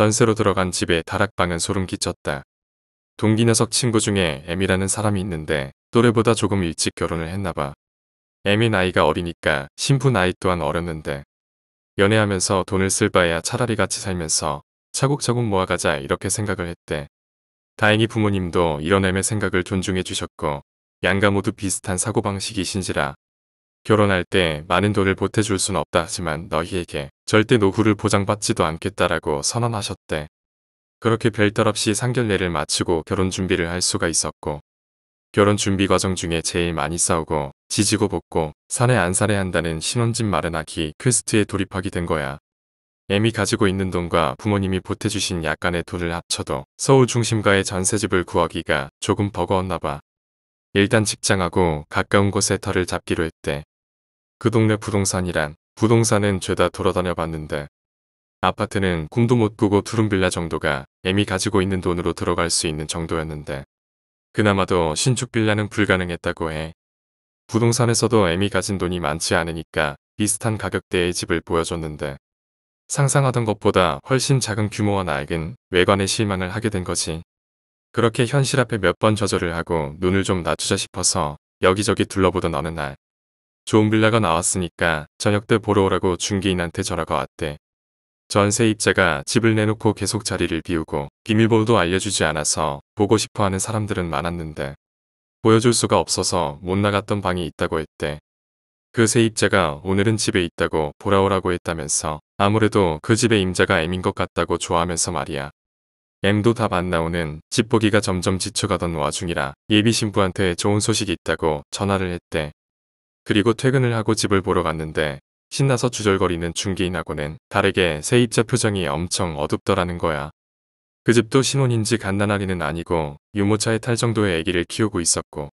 전세로 들어간 집에 다락방은 소름 끼쳤다. 동기 녀석 친구 중에 M이라는 사람이 있는데 또래보다 조금 일찍 결혼을 했나봐. M이 나이가 어리니까 신부 나이 또한 어렸는데 연애하면서 돈을 쓸 바에야 차라리 같이 살면서 차곡차곡 모아가자 이렇게 생각을 했대. 다행히 부모님도 이런 M의 생각을 존중해 주셨고 양가 모두 비슷한 사고방식이신지라 결혼할 때 많은 돈을 보태줄 순 없다 하지만 너희에게 절대 노후를 보장받지도 않겠다라고 선언하셨대. 그렇게 별탈 없이 상견례를 마치고 결혼 준비를 할 수가 있었고 결혼 준비 과정 중에 제일 많이 싸우고 지지고 볶고 산에 안 살에 한다는 신혼집 마련하기 퀘스트에 돌입하게 된 거야. 애미 가지고 있는 돈과 부모님이 보태주신 약간의 돈을 합쳐도 서울 중심가에 전세집을 구하기가 조금 버거웠나 봐. 일단 직장하고 가까운 곳에 터를 잡기로 했대. 그 동네 부동산이란 부동산은 죄다 돌아다녀 봤는데 아파트는 꿈도 못 꾸고 투룸빌라 정도가 애미 가지고 있는 돈으로 들어갈 수 있는 정도였는데 그나마도 신축빌라는 불가능했다고 해. 부동산에서도 애미 가진 돈이 많지 않으니까 비슷한 가격대의 집을 보여줬는데 상상하던 것보다 훨씬 작은 규모와 낡은 외관에 실망을 하게 된 거지. 그렇게 현실 앞에 몇 번 좌절을 하고 눈을 좀 낮추자 싶어서 여기저기 둘러보던 어느 날 좋은 빌라가 나왔으니까 저녁 때 보러 오라고 중개인한테 전화가 왔대. 전세입자가 집을 내놓고 계속 자리를 비우고 비밀번호도 알려주지 않아서 보고 싶어하는 사람들은 많았는데 보여줄 수가 없어서 못 나갔던 방이 있다고 했대. 그 세입자가 오늘은 집에 있다고 보라오라고 했다면서 아무래도 그 집의 임자가 M인 것 같다고 좋아하면서 말이야. M도 답안 나오는 집 보기가 점점 지쳐가던 와중이라 예비 신부한테 좋은 소식이 있다고 전화를 했대. 그리고 퇴근을 하고 집을 보러 갔는데 신나서 주절거리는 중개인하고는 다르게 세입자 표정이 엄청 어둡더라는 거야. 그 집도 신혼인지 갓난아리는 아니고 유모차에 탈 정도의 아기를 키우고 있었고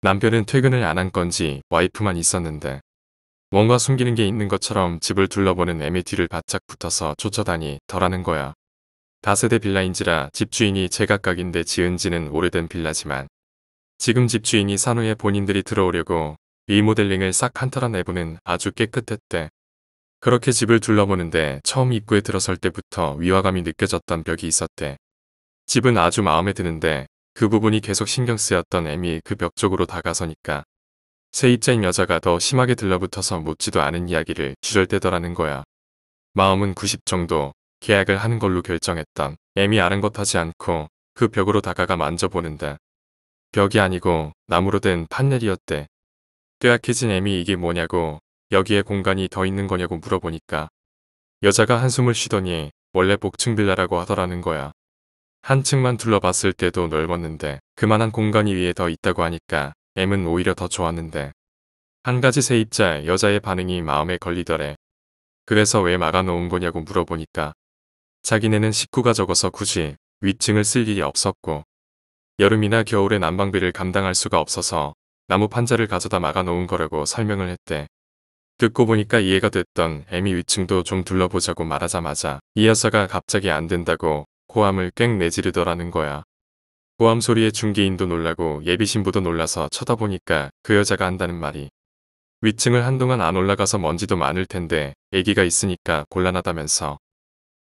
남편은 퇴근을 안 한 건지 와이프만 있었는데 뭔가 숨기는 게 있는 것처럼 집을 둘러보는 애미 뒤를 바짝 붙어서 쫓아다니 덜하는 거야. 다세대 빌라인지라 집주인이 제각각인데 지은 지는 오래된 빌라지만 지금 집주인이 산후에 본인들이 들어오려고 이모델링을싹한탈한 내부는 아주 깨끗했대. 그렇게 집을 둘러보는데 처음 입구에 들어설 때부터 위화감이 느껴졌던 벽이 있었대. 집은 아주 마음에 드는데 그 부분이 계속 신경 쓰였던 애미 그벽 쪽으로 다가서니까 세입자인 여자가 더 심하게 들러붙어서 묻지도 않은 이야기를 주절대더라는 거야. 마음은 90 정도 계약을 하는 걸로 결정했던 애미 아른것하지 않고 그 벽으로 다가가 만져보는데 벽이 아니고 나무로 된 판넬이었대. 뜨악해진 애미 이게 뭐냐고 여기에 공간이 더 있는 거냐고 물어보니까 여자가 한숨을 쉬더니 원래 복층 빌라라고 하더라는 거야. 한 층만 둘러봤을 때도 넓었는데 그만한 공간이 위에 더 있다고 하니까 M은 오히려 더 좋았는데 한 가지 세입자 여자의 반응이 마음에 걸리더래. 그래서 왜 막아놓은 거냐고 물어보니까 자기네는 식구가 적어서 굳이 위층을 쓸 일이 없었고 여름이나 겨울에 난방비를 감당할 수가 없어서 나무 판자를 가져다 막아놓은 거라고 설명을 했대. 듣고 보니까 이해가 됐던 애미 위층도 좀 둘러보자고 말하자마자 이 여사가 갑자기 안 된다고 고함을 꽥 내지르더라는 거야. 고함 소리에 중개인도 놀라고 예비신부도 놀라서 쳐다보니까 그 여자가 한다는 말이. 위층을 한동안 안 올라가서 먼지도 많을 텐데 애기가 있으니까 곤란하다면서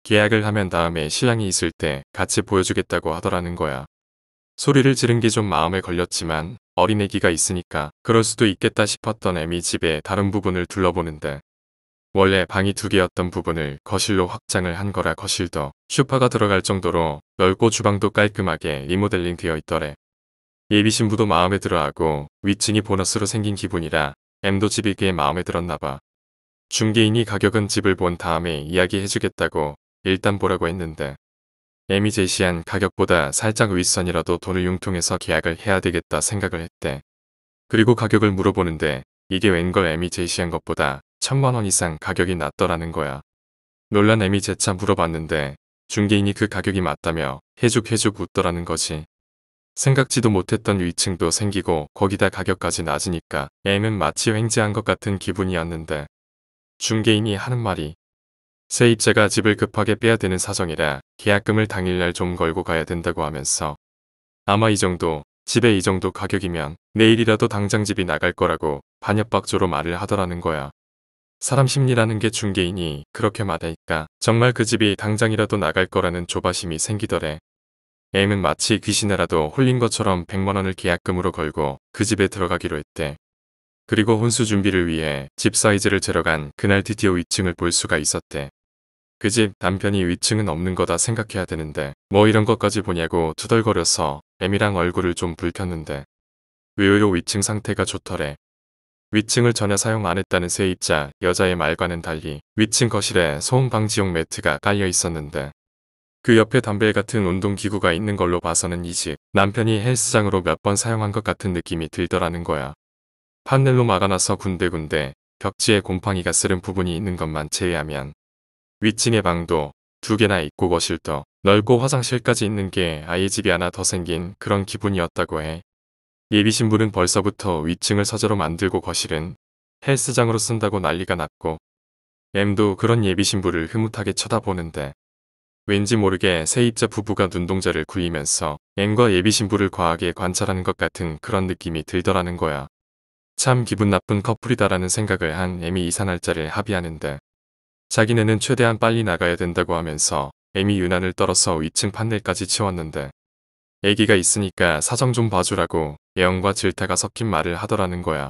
계약을 하면 다음에 신랑이 있을 때 같이 보여주겠다고 하더라는 거야. 소리를 지른 게 좀 마음에 걸렸지만 어린애기가 있으니까 그럴 수도 있겠다 싶었던 애미 집의 다른 부분을 둘러보는데 원래 방이 두 개였던 부분을 거실로 확장을 한 거라 거실도 슈퍼가 들어갈 정도로 넓고 주방도 깔끔하게 리모델링 되어 있더래. 예비 신부도 마음에 들어하고 위층이 보너스로 생긴 기분이라 M도 집이 꽤 마음에 들었나봐. 중개인이 가격은 집을 본 다음에 이야기해주겠다고 일단 보라고 했는데 m 미 제시한 가격보다 살짝 윗선이라도 돈을 융통해서 계약을 해야 되겠다 생각을 했대. 그리고 가격을 물어보는데 이게 웬걸 m 미 제시한 것보다 천만 원 이상 가격이 낮더라는 거야. 놀란 m 미 재차 물어봤는데 중개인이 그 가격이 맞다며 해죽해죽 웃더라는 거지. 생각지도 못했던 위층도 생기고 거기다 가격까지 낮으니까 m 는 마치 횡재한 것 같은 기분이었는데 중개인이 하는 말이 세입자가 집을 급하게 빼야 되는 사정이라 계약금을 당일날 좀 걸고 가야 된다고 하면서 아마 이 정도 집에 이 정도 가격이면 내일이라도 당장 집이 나갈 거라고 반협박조로 말을 하더라는 거야. 사람 심리라는 게 중개인이 그렇게 말하니까 정말 그 집이 당장이라도 나갈 거라는 조바심이 생기더래. M은 마치 귀신에라도 홀린 것처럼 100만원을 계약금으로 걸고 그 집에 들어가기로 했대. 그리고 혼수 준비를 위해 집 사이즈를 재러 간 그날 드디어 2층을 볼 수가 있었대. 그집 남편이 위층은 없는 거다 생각해야 되는데 뭐 이런 것까지 보냐고 투덜거려서 애미랑 얼굴을 좀 붉혔는데 의외로 위층 상태가 좋더래. 위층을 전혀 사용 안 했다는 세입자 여자의 말과는 달리 위층 거실에 소음 방지용 매트가 깔려 있었는데 그 옆에 담배 같은 운동기구가 있는 걸로 봐서는 이 집 남편이 헬스장으로 몇 번 사용한 것 같은 느낌이 들더라는 거야. 판넬로 막아놔서 군데군데 벽지에 곰팡이가 쓰른 부분이 있는 것만 제외하면 위층의 방도 두 개나 있고 거실도 넓고 화장실까지 있는 게아이 집이 하나 더 생긴 그런 기분이었다고 해. 예비신부는 벌써부터 위층을 서재로 만들고 거실은 헬스장으로 쓴다고 난리가 났고 M도 그런 예비신부를 흐뭇하게 쳐다보는데 왠지 모르게 세입자 부부가 눈동자를 굴리면서 M과 예비신부를 과하게 관찰하는 것 같은 그런 느낌이 들더라는 거야. 참 기분 나쁜 커플이다라는 생각을 한 M이 이사 날짜를 합의하는데 자기네는 최대한 빨리 나가야 된다고 하면서 애미 유난을 떨어서 위층 판넬까지 치웠는데 애기가 있으니까 사정 좀 봐주라고 애언과 질타가 섞인 말을 하더라는 거야.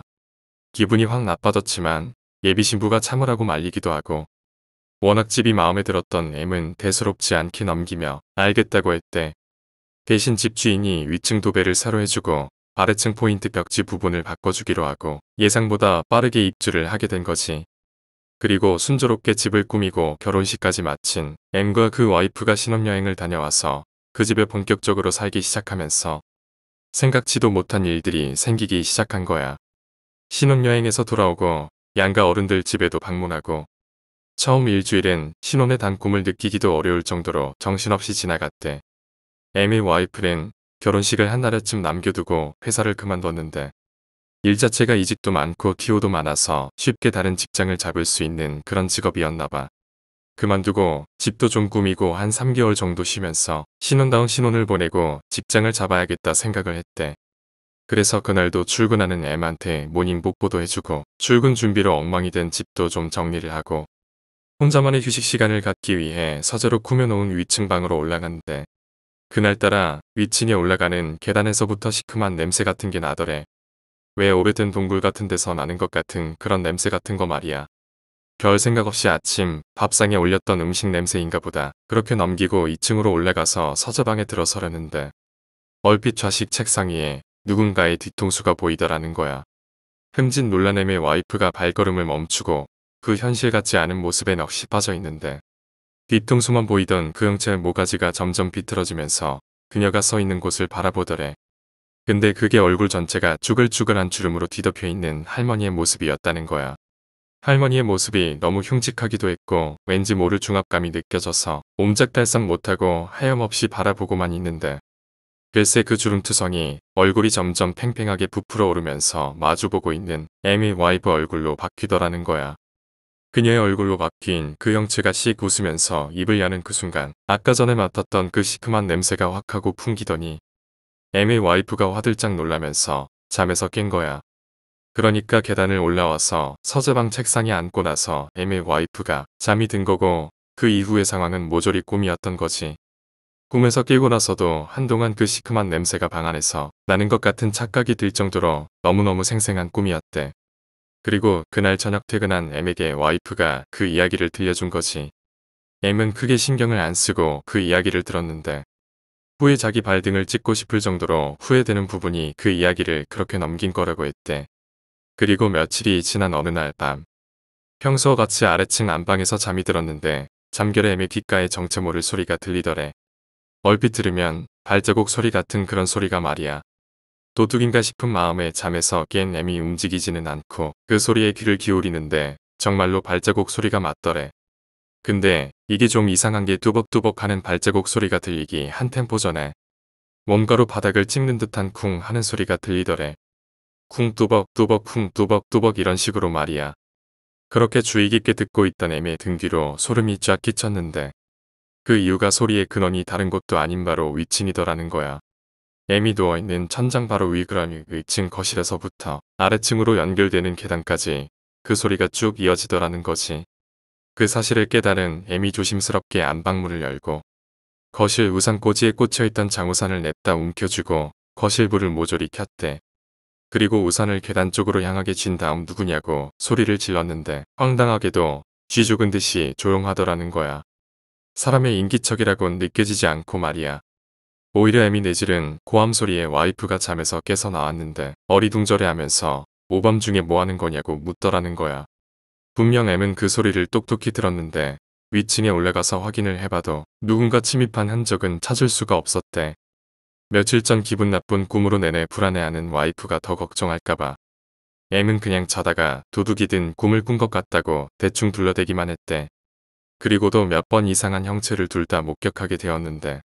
기분이 확 나빠졌지만 예비신부가 참으라고 말리기도 하고 워낙 집이 마음에 들었던 M은 대수롭지 않게 넘기며 알겠다고 했대. 대신 집주인이 위층 도배를 새로 해주고 아래층 포인트 벽지 부분을 바꿔주기로 하고 예상보다 빠르게 입주를 하게 된 거지. 그리고 순조롭게 집을 꾸미고 결혼식까지 마친 앤과 그 와이프가 신혼여행을 다녀와서 그 집에 본격적으로 살기 시작하면서 생각지도 못한 일들이 생기기 시작한 거야. 신혼여행에서 돌아오고 양가 어른들 집에도 방문하고 처음 일주일엔 신혼의 단꿈을 느끼기도 어려울 정도로 정신없이 지나갔대. 애미 와이프는 결혼식을 한날에쯤 남겨두고 회사를 그만뒀는데 일 자체가 이직도 많고 티오도 많아서 쉽게 다른 직장을 잡을 수 있는 그런 직업이었나 봐. 그만두고 집도 좀 꾸미고 한 3개월 정도 쉬면서 신혼다운 신혼을 보내고 직장을 잡아야겠다 생각을 했대. 그래서 그날도 출근하는 M한테 모닝 복보도 해주고 출근 준비로 엉망이 된 집도 좀 정리를 하고 혼자만의 휴식 시간을 갖기 위해 서재로 꾸며놓은 위층 방으로 올라갔는데 그날따라 위층에 올라가는 계단에서부터 시큼한 냄새 같은 게 나더래. 왜 오래된 동굴 같은 데서 나는 것 같은 그런 냄새 같은 거 말이야. 별 생각 없이 아침 밥상에 올렸던 음식 냄새인가 보다. 그렇게 넘기고 2층으로 올라가서 서재방에 들어서려는데 얼핏 좌식 책상 위에 누군가의 뒤통수가 보이더라는 거야. 흠진 놀란 애매 와이프가 발걸음을 멈추고 그 현실 같지 않은 모습에 넋이 빠져 있는데 뒤통수만 보이던 그 형체의 모가지가 점점 비틀어지면서 그녀가 서 있는 곳을 바라보더래. 근데 그게 얼굴 전체가 쭈글쭈글한 주름으로 뒤덮여 있는 할머니의 모습이었다는 거야. 할머니의 모습이 너무 흉측하기도 했고 왠지 모를 중압감이 느껴져서 옴짝달싹 못하고 하염없이 바라보고만 있는데 글쎄 그 주름투성이 얼굴이 점점 팽팽하게 부풀어 오르면서 마주보고 있는 에미 와이프 얼굴로 바뀌더라는 거야. 그녀의 얼굴로 바뀐 그 형체가 씩 웃으면서 입을 여는 그 순간 아까 전에 맡았던 그 시큼한 냄새가 확 하고 풍기더니 애미 와이프가 화들짝 놀라면서 잠에서 깬 거야. 그러니까 계단을 올라와서 서재방 책상에 앉고 나서 애미 와이프가 잠이 든 거고 그 이후의 상황은 모조리 꿈이었던 거지. 꿈에서 깨고 나서도 한동안 그 시큼한 냄새가 방 안에서 나는 것 같은 착각이 들 정도로 너무너무 생생한 꿈이었대. 그리고 그날 저녁 퇴근한 M에게 와이프가 그 이야기를 들려준 거지. M은 크게 신경을 안 쓰고 그 이야기를 들었는데 후에 자기 발등을 찍고 싶을 정도로 후회되는 부분이 그 이야기를 그렇게 넘긴 거라고 했대. 그리고 며칠이 지난 어느 날 밤. 평소와 같이 아래층 안방에서 잠이 들었는데 잠결에 애미 귓가에 정체 모를 소리가 들리더래. 얼핏 들으면 발자국 소리 같은 그런 소리가 말이야. 도둑인가 싶은 마음에 잠에서 깬 애미 움직이지는 않고 그 소리에 귀를 기울이는데 정말로 발자국 소리가 맞더래. 근데 이게 좀 이상한 게 뚜벅뚜벅 하는 발자국 소리가 들리기 한 템포 전에 뭔가로 바닥을 찍는 듯한 쿵 하는 소리가 들리더래. 쿵 뚜벅 뚜벅 쿵 뚜벅 뚜벅 이런 식으로 말이야. 그렇게 주의 깊게 듣고 있던 애매등 뒤로 소름이 쫙 끼쳤는데 그 이유가 소리의 근원이 다른 곳도 아닌 바로 위층이더라는 거야. 애미 누워있는 천장 바로 위 그라미 위층 거실에서부터 아래층으로 연결되는 계단까지 그 소리가 쭉 이어지더라는 거지. 그 사실을 깨달은 애미 조심스럽게 안방문을 열고 거실 우산꽂이에 꽂혀있던 장우산을 냅다 움켜쥐고 거실불을 모조리 켰대. 그리고 우산을 계단 쪽으로 향하게 진 다음 누구냐고 소리를 질렀는데 황당하게도 쥐죽은 듯이 조용하더라는 거야. 사람의 인기척이라곤 느껴지지 않고 말이야. 오히려 애미 내질은 고함 소리에 와이프가 잠에서 깨서 나왔는데 어리둥절해하면서 오밤중에 뭐하는 거냐고 묻더라는 거야. 분명 M은 그 소리를 똑똑히 들었는데 위층에 올라가서 확인을 해봐도 누군가 침입한 흔적은 찾을 수가 없었대. 며칠 전 기분 나쁜 꿈으로 내내 불안해하는 와이프가 더 걱정할까봐. M은 그냥 자다가 도둑이 든 꿈을 꾼 것 같다고 대충 둘러대기만 했대. 그리고도 몇 번 이상한 형체를 둘 다 목격하게 되었는데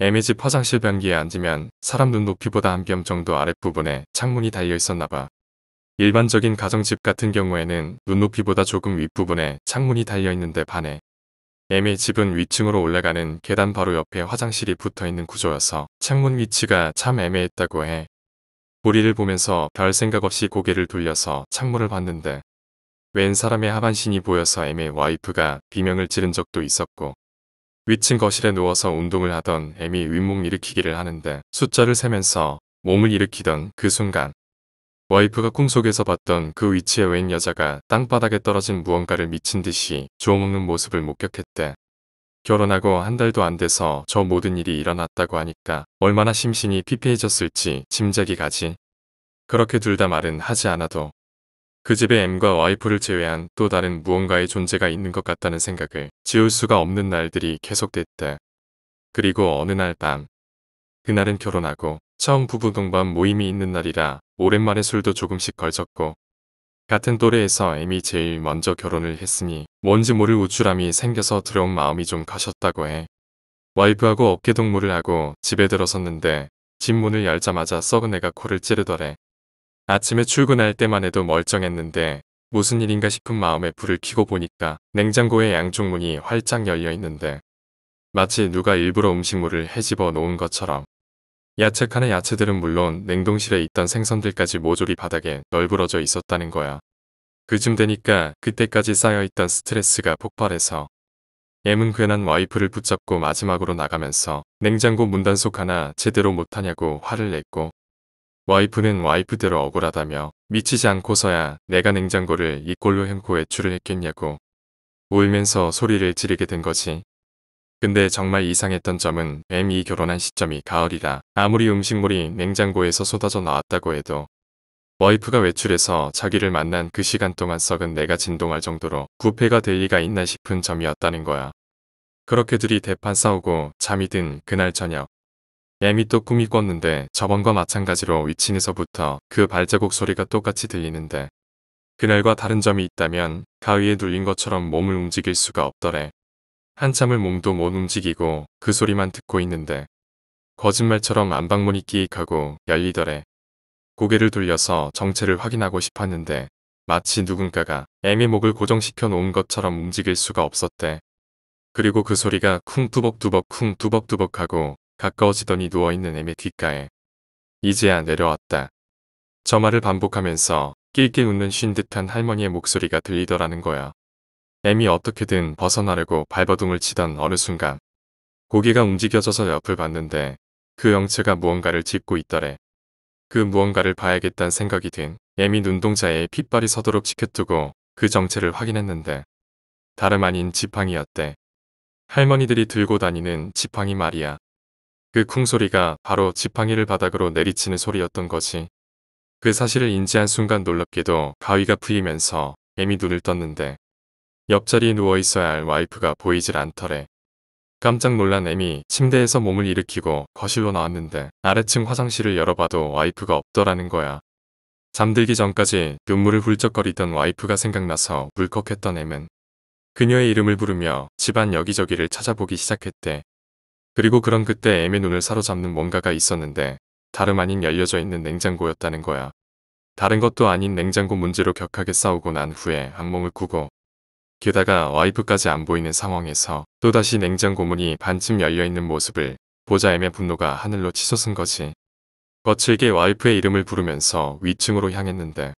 M의 집 화장실 변기에 앉으면 사람 눈높이보다 한 겸 정도 아랫부분에 창문이 달려 있었나봐. 일반적인 가정집 같은 경우에는 눈높이보다 조금 윗부분에 창문이 달려있는데 반해 M의 집은 위층으로 올라가는 계단 바로 옆에 화장실이 붙어있는 구조여서 창문 위치가 참 애매했다고 해. 우리를 보면서 별 생각 없이 고개를 돌려서 창문을 봤는데 웬 사람의 하반신이 보여서 M의 와이프가 비명을 지른 적도 있었고 위층 거실에 누워서 운동을 하던 M이 윗몸 일으키기를 하는데 숫자를 세면서 몸을 일으키던 그 순간 와이프가 꿈속에서 봤던 그 위치에 웬 여자가 땅바닥에 떨어진 무언가를 미친 듯이 주워먹는 모습을 목격했대. 결혼하고 한 달도 안 돼서 저 모든 일이 일어났다고 하니까 얼마나 심신이 피폐해졌을지 짐작이 가지. 그렇게 둘 다 말은 하지 않아도 그 집에 M과 와이프를 제외한 또 다른 무언가의 존재가 있는 것 같다는 생각을 지울 수가 없는 날들이 계속됐대 그리고 어느 날 밤, 그날은 결혼하고 처음 부부 동반 모임이 있는 날이라 오랜만에 술도 조금씩 걸쳤고 같은 또래에서 애미 제일 먼저 결혼을 했으니 뭔지 모를 우쭐함이 생겨서 두려운 마음이 좀 가셨다고 해. 와이프하고 어깨동무를 하고 집에 들어섰는데 집 문을 열자마자 썩은 애가 코를 찌르더래. 아침에 출근할 때만 해도 멀쩡했는데 무슨 일인가 싶은 마음에 불을 켜고 보니까 냉장고의 양쪽 문이 활짝 열려 있는데 마치 누가 일부러 음식물을 헤집어 놓은 것처럼 야채 칸의 야채들은 물론 냉동실에 있던 생선들까지 모조리 바닥에 널브러져 있었다는 거야. 그쯤 되니까 그때까지 쌓여있던 스트레스가 폭발해서 M은 괜한 와이프를 붙잡고 마지막으로 나가면서 냉장고 문단속 하나 제대로 못하냐고 화를 냈고 와이프는 와이프대로 억울하다며 미치지 않고서야 내가 냉장고를 이꼴로 헹고 외출을 했겠냐고 울면서 소리를 지르게 된 거지. 근데 정말 이상했던 점은 M이 결혼한 시점이 가을이라 아무리 음식물이 냉장고에서 쏟아져 나왔다고 해도 와이프가 외출해서 자기를 만난 그 시간 동안 썩은 내가 진동할 정도로 구패가 될 리가 있나 싶은 점이었다는 거야. 그렇게 들이 대판 싸우고 잠이 든 그날 저녁 애미 또 꿈이 꿨는데 저번과 마찬가지로 위층에서부터 그 발자국 소리가 똑같이 들리는데 그날과 다른 점이 있다면 가위에 눌린 것처럼 몸을 움직일 수가 없더래. 한참을 몸도 못 움직이고 그 소리만 듣고 있는데 거짓말처럼 안방문이 끼익하고 열리더래. 고개를 돌려서 정체를 확인하고 싶었는데 마치 누군가가 애미 목을 고정시켜 놓은 것처럼 움직일 수가 없었대. 그리고 그 소리가 쿵 뚜벅뚜벅 쿵 뚜벅뚜벅 하고 가까워지더니 누워있는 애미 귓가에 이제야 내려왔다. 저 말을 반복하면서 낄낄 웃는 쉰 듯한 할머니의 목소리가 들리더라는 거야. 애미 어떻게든 벗어나려고 발버둥을 치던 어느 순간 고개가 움직여져서 옆을 봤는데 그 영체가 무언가를 짚고 있더래. 그 무언가를 봐야겠다는 생각이 든 애미 눈동자에 핏발이 서도록 지켜두고 그 정체를 확인했는데 다름 아닌 지팡이였대. 할머니들이 들고 다니는 지팡이 말이야. 그 쿵소리가 바로 지팡이를 바닥으로 내리치는 소리였던 거지. 그 사실을 인지한 순간 놀랍게도 가위가 풀리면서 애미 눈을 떴는데 옆자리에 누워있어야 할 와이프가 보이질 않더래. 깜짝 놀란 애미 침대에서 몸을 일으키고 거실로 나왔는데 아래층 화장실을 열어봐도 와이프가 없더라는 거야. 잠들기 전까지 눈물을 훌쩍거리던 와이프가 생각나서 울컥했던 엠은 그녀의 이름을 부르며 집안 여기저기를 찾아보기 시작했대. 그리고 그런 그때 엠의 눈을 사로잡는 뭔가가 있었는데 다름 아닌 열려져 있는 냉장고였다는 거야. 다른 것도 아닌 냉장고 문제로 격하게 싸우고 난 후에 악몽을 꾸고 게다가 와이프까지 안 보이는 상황에서 또다시 냉장고 문이 반쯤 열려있는 모습을 보자 애의 분노가 하늘로 치솟은 거지. 거칠게 와이프의 이름을 부르면서 위층으로 향했는데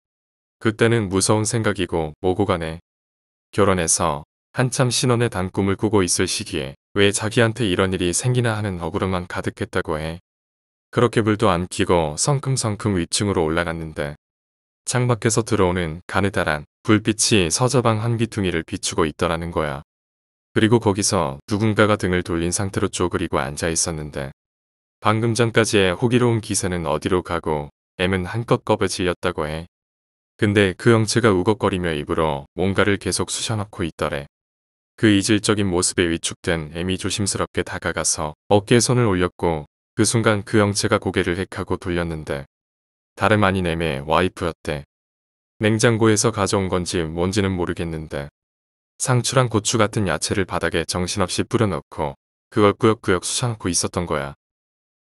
그때는 무서운 생각이고 뭐고 가네 결혼해서 한참 신혼의 단 꿈을 꾸고 있을 시기에 왜 자기한테 이런 일이 생기나 하는 억울함만 가득했다고 해. 그렇게 불도 안 켜고 성큼성큼 위층으로 올라갔는데 창밖에서 들어오는 가느다란 불빛이 서저방한 귀퉁이를 비추고 있더라는 거야. 그리고 거기서 누군가가 등을 돌린 상태로 쪼그리고 앉아 있었는데 방금 전까지의 호기로운 기세는 어디로 가고 M은 한껏 겁에 질렸다고 해. 근데 그 형체가 우걱거리며 입으로 뭔가를 계속 쑤셔넣고 있더래. 그 이질적인 모습에 위축된 M이 조심스럽게 다가가서 어깨에 손을 올렸고 그 순간 그 형체가 고개를 헥하고 돌렸는데 다름 아닌 M의 와이프였대. 냉장고에서 가져온 건지 뭔지는 모르겠는데 상추랑 고추 같은 야채를 바닥에 정신없이 뿌려넣고 그걸 꾸역꾸역 수상하고 있었던 거야.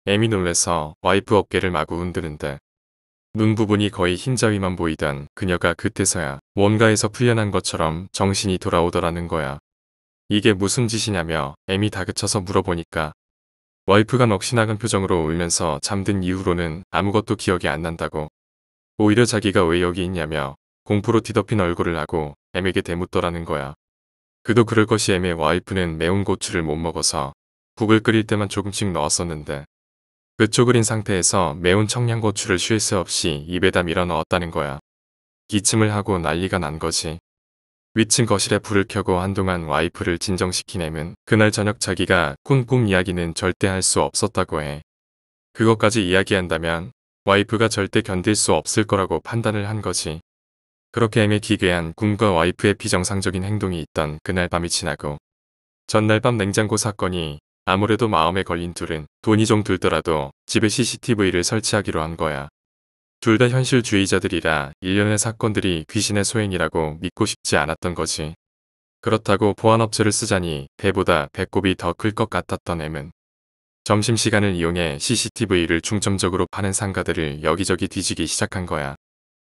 애미 놀래서 와이프 어깨를 마구 흔드는데 눈 부분이 거의 흰자위만 보이던 그녀가 그때서야 뭔가에서 풀려난 것처럼 정신이 돌아오더라는 거야. 이게 무슨 짓이냐며 애미 다그쳐서 물어보니까 와이프가 넋이 나간 표정으로 울면서 잠든 이후로는 아무것도 기억이 안 난다고 오히려 자기가 왜 여기 있냐며 공포로 뒤덮인 얼굴을 하고 M에게 대묻더라는 거야. 그도 그럴 것이 M의 와이프는 매운 고추를 못 먹어서 국을 끓일 때만 조금씩 넣었었는데 그쪼그린 상태에서 매운 청양고추를 쉴 새 없이 입에다 밀어 넣었다는 거야. 기침을 하고 난리가 난 거지. 위층 거실에 불을 켜고 한동안 와이프를 진정시킨 M은 그날 저녁 자기가 꾼 꿈 이야기는 절대 할 수 없었다고 해. 그것까지 이야기한다면 와이프가 절대 견딜 수 없을 거라고 판단을 한 거지. 그렇게 애매 기괴한 꿈과 와이프의 비정상적인 행동이 있던 그날 밤이 지나고 전날 밤 냉장고 사건이 아무래도 마음에 걸린 둘은 돈이 좀 들더라도 집에 CCTV를 설치하기로 한 거야. 둘 다 현실주의자들이라 일련의 사건들이 귀신의 소행이라고 믿고 싶지 않았던 거지. 그렇다고 보안업체를 쓰자니 배보다 배꼽이 더 클 것 같았던 M은 점심시간을 이용해 CCTV를 중점적으로 파는 상가들을 여기저기 뒤지기 시작한 거야.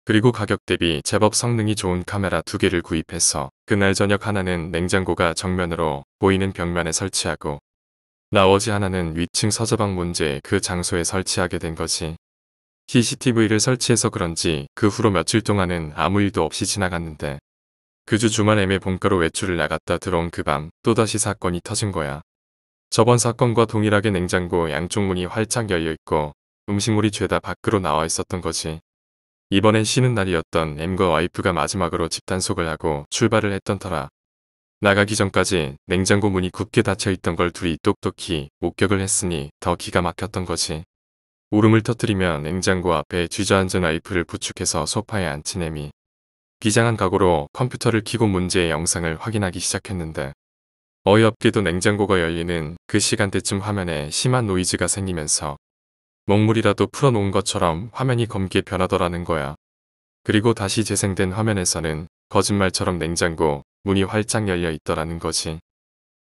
그리고 가격 대비 제법 성능이 좋은 카메라 두 개를 구입해서 그날 저녁 하나는 냉장고가 정면으로 보이는 벽면에 설치하고 나머지 하나는 위층 서재방 문제 그 장소에 설치하게 된 거지. CCTV를 설치해서 그런지 그 후로 며칠 동안은 아무 일도 없이 지나갔는데 그 주 주말에 매 본가로 외출을 나갔다 들어온 그 밤 또다시 사건이 터진 거야. 저번 사건과 동일하게 냉장고 양쪽 문이 활짝 열려있고 음식물이 죄다 밖으로 나와 있었던 거지. 이번엔 쉬는 날이었던 M과 와이프가 마지막으로 집단속을 하고 출발을 했던 터라 나가기 전까지 냉장고 문이 굳게 닫혀있던 걸 둘이 똑똑히 목격을 했으니 더 기가 막혔던 거지. 울음을 터뜨리며 냉장고 앞에 뒤저앉은 와이프를 부축해서 소파에 앉힌 애미. 비장한 각오로 컴퓨터를 키고 문제의 영상을 확인하기 시작했는데 어이없게도 냉장고가 열리는 그 시간대쯤 화면에 심한 노이즈가 생기면서 먹물이라도 풀어놓은 것처럼 화면이 검게 변하더라는 거야. 그리고 다시 재생된 화면에서는 거짓말처럼 냉장고 문이 활짝 열려 있더라는 거지.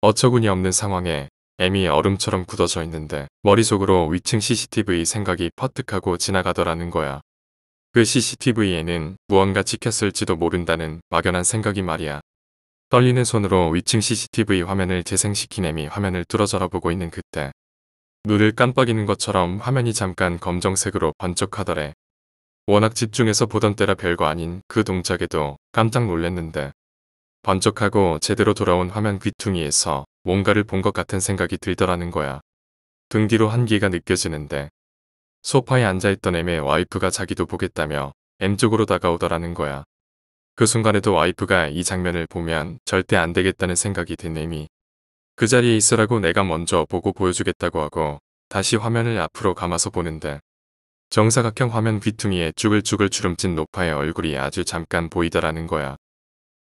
어처구니 없는 상황에 애미 얼음처럼 굳어져 있는데 머릿속으로 위층 CCTV 생각이 퍼뜩하고 지나가더라는 거야. 그 CCTV에는 무언가 찍혔을지도 모른다는 막연한 생각이 말이야. 떨리는 손으로 위층 CCTV 화면을 재생시킨애미 화면을 뚫어져라 보고 있는 그때 눈을 깜빡이는 것처럼 화면이 잠깐 검정색으로 번쩍하더래. 워낙 집중해서 보던 때라 별거 아닌 그 동작에도 깜짝 놀랐는데 번쩍하고 제대로 돌아온 화면 귀퉁이에서 뭔가를 본 것 같은 생각이 들더라는 거야. 등 뒤로 한기가 느껴지는데 소파에 앉아있던 M의 와이프가 자기도 보겠다며 M쪽으로 다가오더라는 거야. 그 순간에도 와이프가 이 장면을 보면 절대 안 되겠다는 생각이 든 애미. 그 자리에 있으라고 내가 먼저 보고 보여주겠다고 하고 다시 화면을 앞으로 감아서 보는데 정사각형 화면 귀퉁이에 쭈글쭈글 주름진 노파의 얼굴이 아주 잠깐 보이더라는 거야.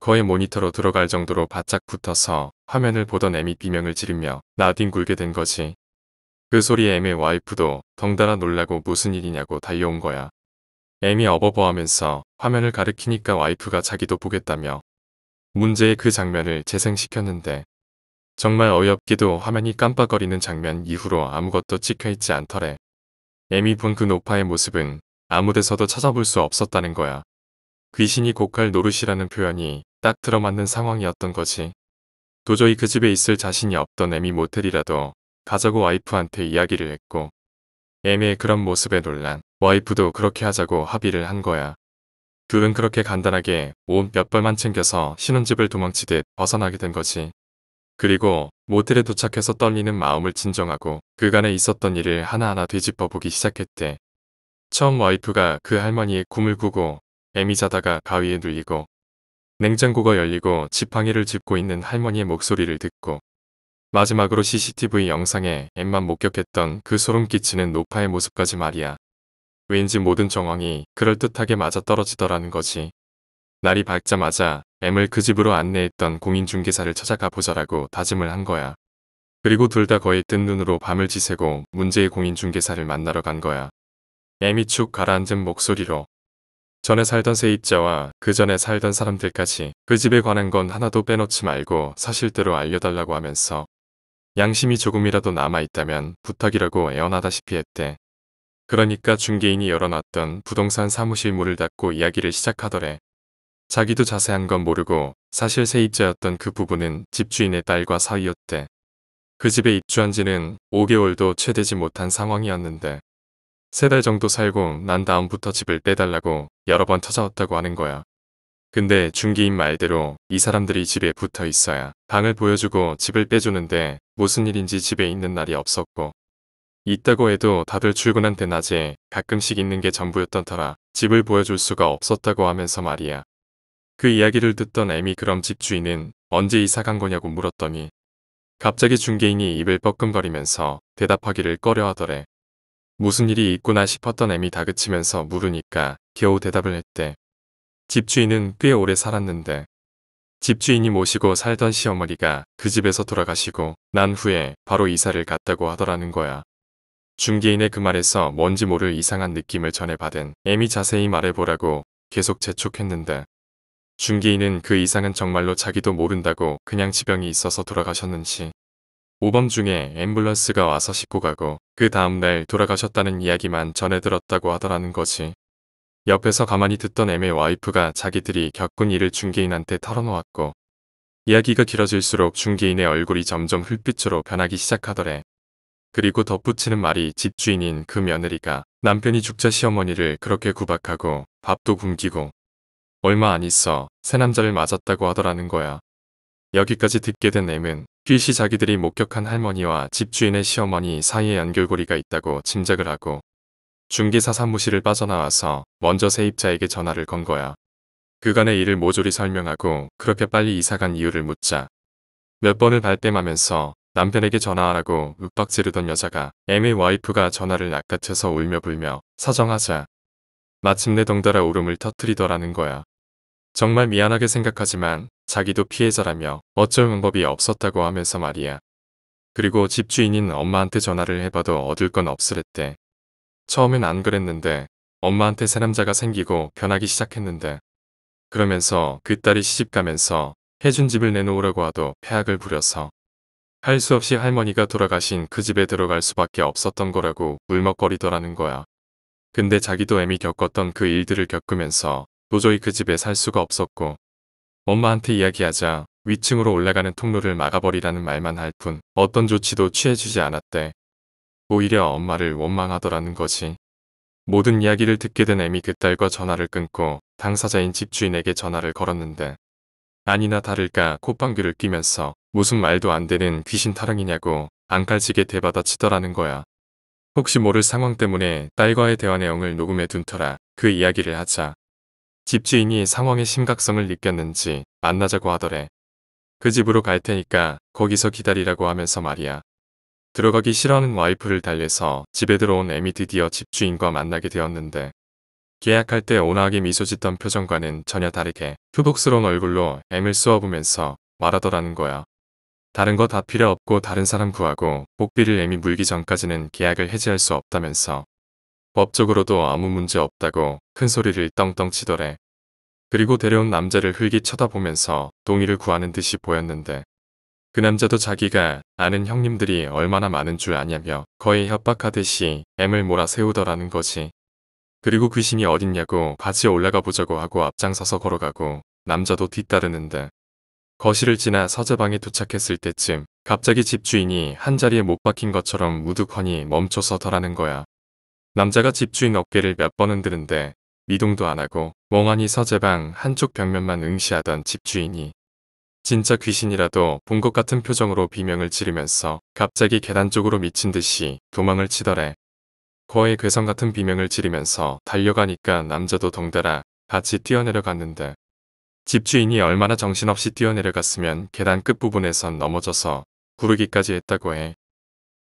거의 모니터로 들어갈 정도로 바짝 붙어서 화면을 보던 애미 비명을 지르며 나뒹굴게 된 거지. 그 소리에 애미 와이프도 덩달아 놀라고 무슨 일이냐고 달려온 거야. 애미 어버버하면서 화면을 가리키니까 와이프가 자기도 보겠다며 문제의 그 장면을 재생시켰는데 정말 어이없기도 화면이 깜빡거리는 장면 이후로 아무것도 찍혀있지 않더래. 애미 본 그 노파의 모습은 아무데서도 찾아볼 수 없었다는 거야. 귀신이 곡할 노릇이라는 표현이 딱 들어맞는 상황이었던 거지. 도저히 그 집에 있을 자신이 없던 애미 모텔이라도 가자고 와이프한테 이야기를 했고 애미의 그런 모습에 놀란 와이프도 그렇게 하자고 합의를 한 거야. 둘은 그렇게 간단하게 옷 몇 벌만 챙겨서 신혼집을 도망치듯 벗어나게 된 거지. 그리고 모텔에 도착해서 떨리는 마음을 진정하고 그간에 있었던 일을 하나하나 뒤집어 보기 시작했대. 처음 와이프가 그 할머니의 꿈을 꾸고 애미 자다가 가위에 눌리고 냉장고가 열리고 지팡이를 짚고 있는 할머니의 목소리를 듣고 마지막으로 CCTV 영상에 엠만 목격했던 그 소름 끼치는 노파의 모습까지 말이야. 왠지 모든 정황이 그럴듯하게 맞아떨어지더라는 거지. 날이 밝자마자 M을 그 집으로 안내했던 공인중개사를 찾아가 보자라고 다짐을 한 거야. 그리고 둘 다 거의 뜬 눈으로 밤을 지새고 문제의 공인중개사를 만나러 간 거야. M이 축 가라앉은 목소리로 전에 살던 세입자와 그 전에 살던 사람들까지 그 집에 관한 건 하나도 빼놓지 말고 사실대로 알려달라고 하면서 양심이 조금이라도 남아있다면 부탁이라고 애원하다시피 했대. 그러니까 중개인이 열어놨던 부동산 사무실문을 닫고 이야기를 시작하더래. 자기도 자세한 건 모르고 사실 세입자였던 그 부부는 집주인의 딸과 사이였대. 그 집에 입주한 지는 5개월도 채 되지 못한 상황이었는데 세 달 정도 살고 난 다음부터 집을 떼달라고 여러 번 찾아왔다고 하는 거야. 근데 중개인 말대로 이 사람들이 집에 붙어 있어야 방을 보여주고 집을 빼주는데 무슨 일인지 집에 있는 날이 없었고 있다고 해도 다들 출근한 대 낮에 가끔씩 있는 게 전부였던 터라 집을 보여줄 수가 없었다고 하면서 말이야. 그 이야기를 듣던 애미 그럼 집주인은 언제 이사 간 거냐고 물었더니 갑자기 중개인이 입을 뻐끔거리면서 대답하기를 꺼려하더래. 무슨 일이 있구나 싶었던 애미 다그치면서 물으니까 겨우 대답을 했대. 집주인은 꽤 오래 살았는데 집주인이 모시고 살던 시어머니가 그 집에서 돌아가시고 난 후에 바로 이사를 갔다고 하더라는 거야. 중개인의 그 말에서 뭔지 모를 이상한 느낌을 전해받은 애미 자세히 말해보라고 계속 재촉했는데 중개인은 그 이상은 정말로 자기도 모른다고 그냥 지병이 있어서 돌아가셨는지 오밤 중에 앰뷸런스가 와서 싣고 가고 그 다음날 돌아가셨다는 이야기만 전해 들었다고 하더라는 거지. 옆에서 가만히 듣던 애의 와이프가 자기들이 겪은 일을 중개인한테 털어놓았고 이야기가 길어질수록 중개인의 얼굴이 점점 흙빛으로 변하기 시작하더래. 그리고 덧붙이는 말이 집주인인 그 며느리가 남편이 죽자 시어머니를 그렇게 구박하고 밥도 굶기고 얼마 안 있어 새 남자를 맞았다고 하더라는 거야. 여기까지 듣게 된 M은 휘시 자기들이 목격한 할머니와 집주인의 시어머니 사이에 연결고리가 있다고 짐작을 하고 중기사 사무실을 빠져나와서 먼저 세입자에게 전화를 건 거야. 그간의 일을 모조리 설명하고 그렇게 빨리 이사간 이유를 묻자. 몇 번을 발뺌하면서 남편에게 전화하라고 윽박 지르던 여자가 애매 와이프가 전화를 낚아채서 울며 불며 사정하자. 마침내 덩달아 울음을 터뜨리더라는 거야. 정말 미안하게 생각하지만 자기도 피해자라며 어쩔 방법이 없었다고 하면서 말이야. 그리고 집주인인 엄마한테 전화를 해봐도 얻을 건 없으랬대. 처음엔 안 그랬는데 엄마한테 새 남자가 생기고 변하기 시작했는데 그러면서 그 딸이 시집가면서 해준 집을 내놓으라고 하도 폐악을 부려서 할 수 없이 할머니가 돌아가신 그 집에 들어갈 수밖에 없었던 거라고 울먹거리더라는 거야. 근데 자기도 애미 겪었던 그 일들을 겪으면서 도저히 그 집에 살 수가 없었고 엄마한테 이야기하자 위층으로 올라가는 통로를 막아버리라는 말만 할 뿐 어떤 조치도 취해주지 않았대. 오히려 엄마를 원망하더라는 거지. 모든 이야기를 듣게 된 애미 그 딸과 전화를 끊고 당사자인 집주인에게 전화를 걸었는데 아니나 다를까 콧방귀를 끼면서 무슨 말도 안 되는 귀신 타령이냐고 안깔지게 대받아치더라는 거야. 혹시 모를 상황 때문에 딸과의 대화 내용을 녹음해 둔 터라 그 이야기를 하자. 집주인이 상황의 심각성을 느꼈는지 만나자고 하더래. 그 집으로 갈 테니까 거기서 기다리라고 하면서 말이야. 들어가기 싫어하는 와이프를 달래서 집에 들어온 애미 드디어 집주인과 만나게 되었는데 계약할 때 온화하게 미소 짓던 표정과는 전혀 다르게 표복스러운 얼굴로 애를 쏘아보면서 말하더라는 거야. 다른 거 다 필요 없고 다른 사람 구하고 복비를 애미 물기 전까지는 계약을 해지할 수 없다면서 법적으로도 아무 문제 없다고 큰 소리를 떵떵 치더래. 그리고 데려온 남자를 흘기 쳐다보면서 동의를 구하는 듯이 보였는데 그 남자도 자기가 아는 형님들이 얼마나 많은 줄 아냐며 거의 협박하듯이 M을 몰아세우더라는 거지. 그리고 귀신이 그 어딨냐고 바지 올라가 보자고 하고 앞장서서 걸어가고 남자도 뒤따르는데 거실을 지나 서재방에 도착했을 때쯤 갑자기 집주인이 한자리에 못 박힌 것처럼 우두커니 멈춰서더라는 거야. 남자가 집주인 어깨를 몇 번 흔드는데 미동도 안 하고 멍하니 서재방 한쪽 벽면만 응시하던 집주인이 진짜 귀신이라도 본 것 같은 표정으로 비명을 지르면서 갑자기 계단 쪽으로 미친 듯이 도망을 치더래. 거의 괴성 같은 비명을 지르면서 달려가니까 남자도 덩달아 같이 뛰어내려갔는데 집주인이 얼마나 정신없이 뛰어내려갔으면 계단 끝부분에선 넘어져서 구르기까지 했다고 해.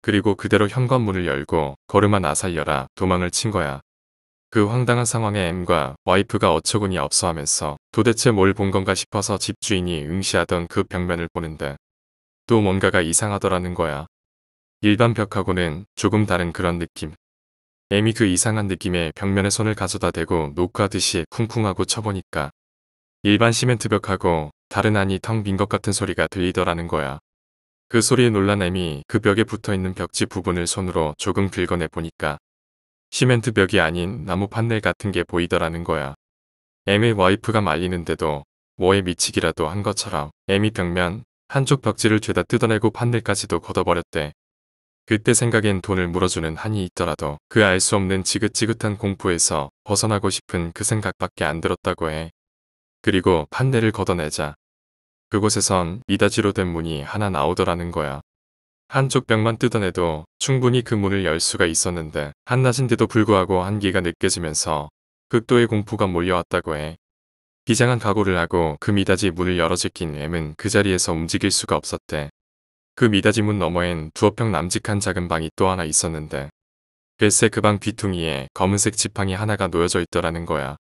그리고 그대로 현관문을 열고 걸음아 나살려라 도망을 친 거야. 그 황당한 상황에 M과 와이프가 어처구니 없어 하면서 도대체 뭘 본 건가 싶어서 집주인이 응시하던 그 벽면을 보는데 또 뭔가가 이상하더라는 거야. 일반 벽하고는 조금 다른 그런 느낌. M이 그 이상한 느낌에 벽면에 손을 가져다 대고 녹화듯이 쿵쿵하고 쳐보니까 일반 시멘트 벽하고 다른 안이 텅 빈 것 같은 소리가 들리더라는 거야. 그 소리에 놀란 M이 그 벽에 붙어있는 벽지 부분을 손으로 조금 긁어내 보니까 시멘트 벽이 아닌 나무 판넬 같은 게 보이더라는 거야. M의 와이프가 말리는데도 뭐에 미치기라도 한 것처럼 M이 벽면 한쪽 벽지를 죄다 뜯어내고 판넬까지도 걷어버렸대. 그때 생각엔 돈을 물어주는 한이 있더라도 그 알 수 없는 지긋지긋한 공포에서 벗어나고 싶은 그 생각밖에 안 들었다고 해. 그리고 판넬을 걷어내자. 그곳에선 이다지로 된 문이 하나 나오더라는 거야. 한쪽 벽만 뜯어내도 충분히 그 문을 열 수가 있었는데 한낮인데도 불구하고 한기가 느껴지면서 극도의 공포가 몰려왔다고 해. 비장한 각오를 하고 그 미닫이 문을 열어제낀 M은 그 자리에서 움직일 수가 없었대. 그 미닫이 문 너머엔 두어 평 남직한 작은 방이 또 하나 있었는데 글쎄 그 방 귀퉁이에 검은색 지팡이 하나가 놓여져 있더라는 거야.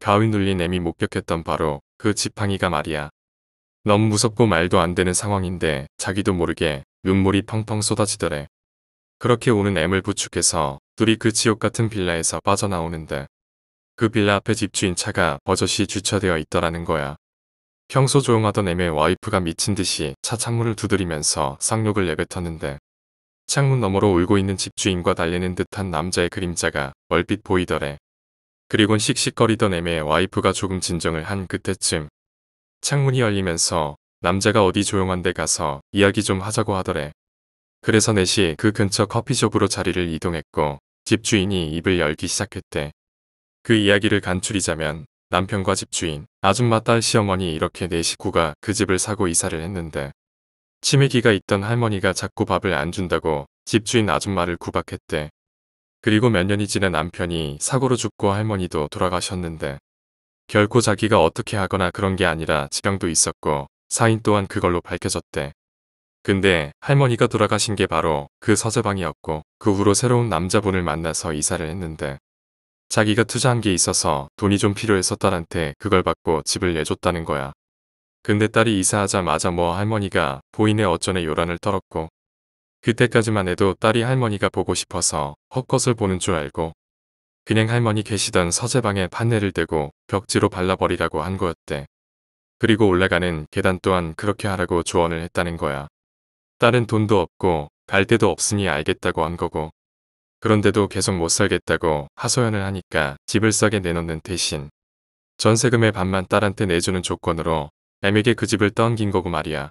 가위 눌린 M이 목격했던 바로 그 지팡이가 말이야. 너무 무섭고 말도 안 되는 상황인데 자기도 모르게 눈물이 펑펑 쏟아지더래. 그렇게 우는 M을 부축해서 둘이 그 지옥같은 빌라에서 빠져나오는데 그 빌라 앞에 집주인 차가 버젓이 주차되어 있더라는 거야. 평소 조용하던 M의 와이프가 미친 듯이 차 창문을 두드리면서 쌍욕을 내뱉었는데 창문 너머로 울고 있는 집주인과 달리는 듯한 남자의 그림자가 얼핏 보이더래. 그리곤 씩씩거리던 M의 와이프가 조금 진정을 한 그때쯤 창문이 열리면서 남자가 어디 조용한 데 가서 이야기 좀 하자고 하더래. 그래서 넷이 그 근처 커피숍으로 자리를 이동했고 집주인이 입을 열기 시작했대. 그 이야기를 간추리자면 남편과 집주인, 아줌마 딸 시어머니 이렇게 네 식구가 그 집을 사고 이사를 했는데 치매기가 있던 할머니가 자꾸 밥을 안 준다고 집주인 아줌마를 구박했대. 그리고 몇 년이 지난 남편이 사고로 죽고 할머니도 돌아가셨는데 결코 자기가 어떻게 하거나 그런 게 아니라 지병도 있었고 사인 또한 그걸로 밝혀졌대. 근데 할머니가 돌아가신 게 바로 그 서재방이었고 그 후로 새로운 남자분을 만나서 이사를 했는데 자기가 투자한 게 있어서 돈이 좀 필요해서 딸한테 그걸 받고 집을 내줬다는 거야. 근데 딸이 이사하자마자 뭐 할머니가 보인의 어쩌네 요란을 떨었고 그때까지만 해도 딸이 할머니가 보고 싶어서 헛것을 보는 줄 알고 그냥 할머니 계시던 서재방에 판넬을 대고 벽지로 발라버리라고 한 거였대. 그리고 올라가는 계단 또한 그렇게 하라고 조언을 했다는 거야. 딸은 돈도 없고 갈 데도 없으니 알겠다고 한 거고. 그런데도 계속 못 살겠다고 하소연을 하니까 집을 싸게 내놓는 대신 전세금의 반만 딸한테 내주는 조건으로 M에게 그 집을 떠안긴 거고 말이야.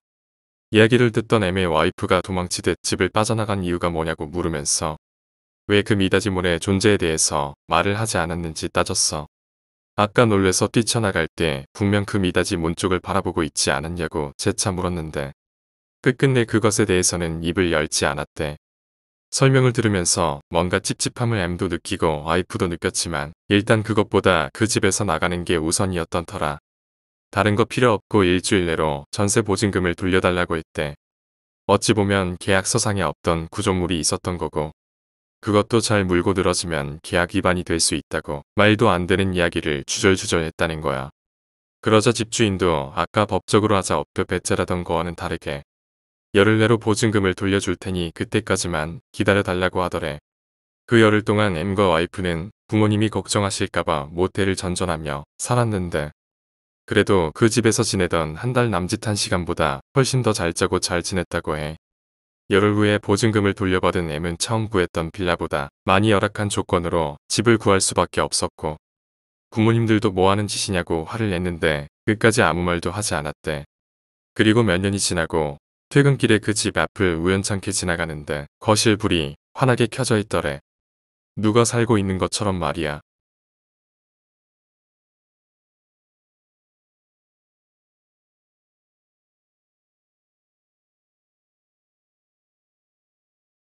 이야기를 듣던 M의 와이프가 도망치듯 집을 빠져나간 이유가 뭐냐고 물으면서 왜 그미닫이몰의 존재에 대해서 말을 하지 않았는지 따졌어. 아까 놀래서 뛰쳐나갈 때 분명 그 미닫이 문 쪽을 바라보고 있지 않았냐고 재차 물었는데 끝끝내 그것에 대해서는 입을 열지 않았대. 설명을 들으면서 뭔가 찝찝함을 M도 느끼고 아이도 느꼈지만 일단 그것보다 그 집에서 나가는 게 우선이었던 터라. 다른 거 필요 없고 일주일 내로 전세 보증금을 돌려달라고 했대. 어찌 보면 계약서상에 없던 구조물이 있었던 거고 그것도 잘 물고 늘어지면 계약 위반이 될 수 있다고 말도 안 되는 이야기를 주절주절 했다는 거야. 그러자 집주인도 아까 법적으로 하자 업표 배째라던 거와는 다르게 열흘 내로 보증금을 돌려줄 테니 그때까지만 기다려달라고 하더래. 그 열흘 동안 M과 와이프는 부모님이 걱정하실까봐 모텔을 전전하며 살았는데 그래도 그 집에서 지내던 한 달 남짓한 시간보다 훨씬 더 잘 자고 잘 지냈다고 해. 열흘 후에 보증금을 돌려받은 M은 처음 구했던 빌라보다 많이 열악한 조건으로 집을 구할 수밖에 없었고 부모님들도 뭐하는 짓이냐고 화를 냈는데 끝까지 아무 말도 하지 않았대. 그리고 몇 년이 지나고 퇴근길에 그 집 앞을 우연찮게 지나가는데 거실 불이 환하게 켜져 있더래. 누가 살고 있는 것처럼 말이야.